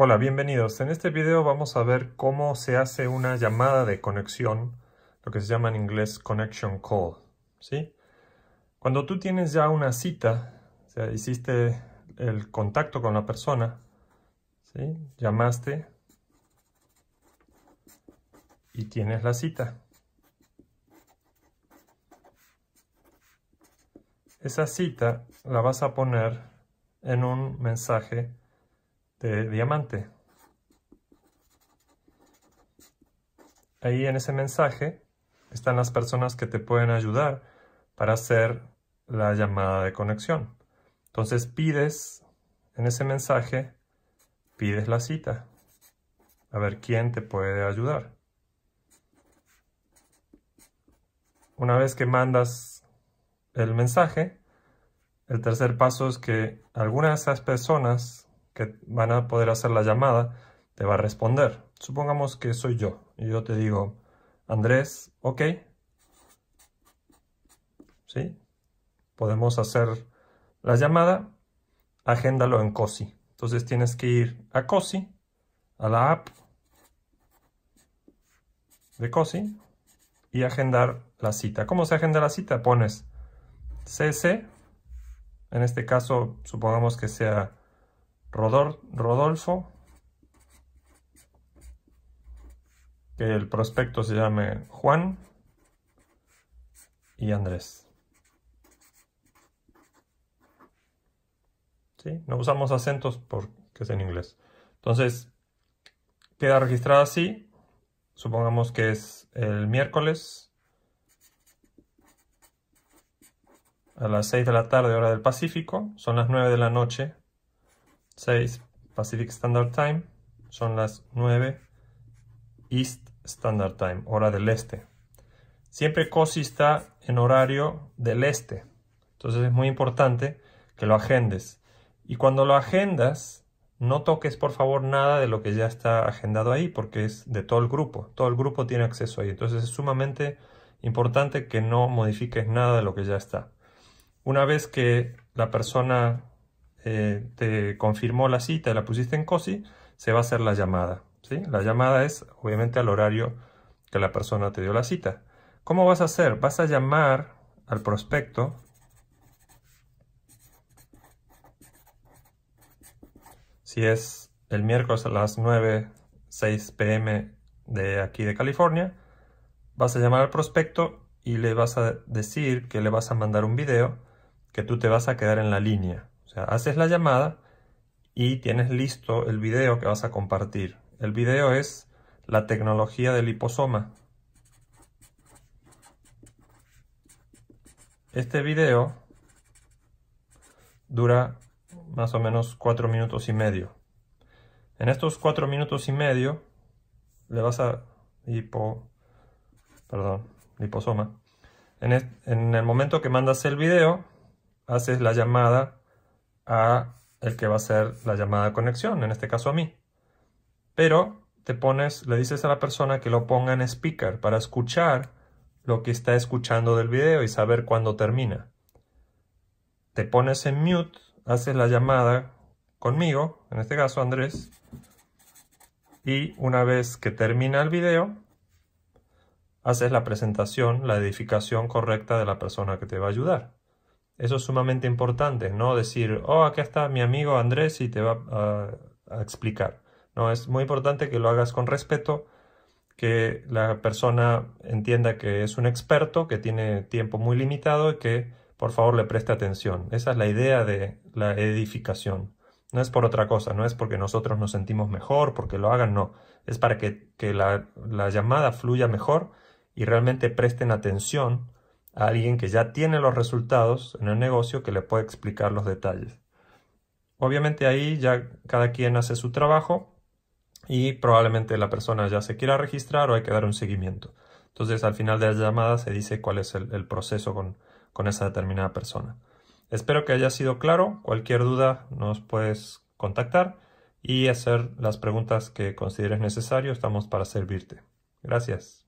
Hola, bienvenidos. En este video vamos a ver cómo se hace una llamada de conexión, lo que se llama en inglés connection call, ¿sí? Cuando tú tienes ya una cita, o sea, hiciste el contacto con la persona, ¿sí? Llamaste y tienes la cita. Esa cita la vas a poner en un mensaje de diamante. Ahí en ese mensaje están las personas que te pueden ayudar para hacer la llamada de conexión. Entonces pides en ese mensaje, pides la cita. A ver quién te puede ayudar. Una vez que mandas el mensaje, el tercer paso es que alguna de esas personas que van a poder hacer la llamada te va a responder. Supongamos que soy yo y yo te digo, Andrés, ok. ¿Sí? Podemos hacer la llamada, agéndalo en COSI. Entonces tienes que ir a COSI, a la app de COSI y agendar la cita. ¿Cómo se agenda la cita? Pones CC, en este caso supongamos que sea Rodor, Rodolfo, que el prospecto se llame Juan y Andrés. ¿Sí? No usamos acentos porque es en inglés. Entonces, queda registrada así. Supongamos que es el miércoles a las 6 de la tarde, hora del Pacífico. Son las 9 de la noche 6 Pacific Standard Time, son las 9 East Standard Time, hora del este. Siempre COSI está en horario del este, entonces es muy importante que lo agendes. Y cuando lo agendas, no toques por favor nada de lo que ya está agendado ahí, porque es de todo el grupo. Todo el grupo tiene acceso ahí. Entonces es sumamente importante que no modifiques nada de lo que ya está. Una vez que la persona eh, te confirmó la cita, la pusiste en COSI, se va a hacer la llamada. ¿sí? La llamada es obviamente al horario que la persona te dio la cita. ¿Cómo vas a hacer? Vas a llamar al prospecto si es el miércoles a las 9, 6 pm de aquí de California, vas a llamar al prospecto y le vas a decir que le vas a mandar un video que tú te vas a quedar en la línea haces la llamada y tienes listo el video que vas a compartir. El video es la tecnología del liposoma. Este video dura más o menos 4 minutos y medio. En estos 4 minutos y medio le vas a perdón, liposoma. En, el momento que mandas el video, haces la llamada a el que va a hacer la llamada de conexión, en este caso a mí. Pero te pones, le dices a la persona que lo ponga en speaker para escuchar lo que está escuchando del video y saber cuándo termina. Te pones en mute, haces la llamada conmigo, en este caso Andrés, y una vez que termina el video, haces la presentación, la edificación correcta de la persona que te va a ayudar. Eso es sumamente importante, no decir, oh, acá está mi amigo Andrés y te va a, explicar. No, es muy importante que lo hagas con respeto, que la persona entienda que es un experto, que tiene tiempo muy limitado y que por favor le preste atención. Esa es la idea de la edificación. No es por otra cosa, no es porque nosotros nos sentimos mejor, porque lo hagan, no. Es para que, la, llamada fluya mejor y realmente presten atención alguien que ya tiene los resultados en el negocio que le puede explicar los detalles. Obviamente ahí ya cada quien hace su trabajo y probablemente la persona ya se quiera registrar o hay que dar un seguimiento. Entonces al final de la llamada se dice cuál es el, proceso con, con esa determinada persona. Espero que haya sido claro. Cualquier duda nos puedes contactar y hacer las preguntas que consideres necesario. Estamos para servirte. Gracias.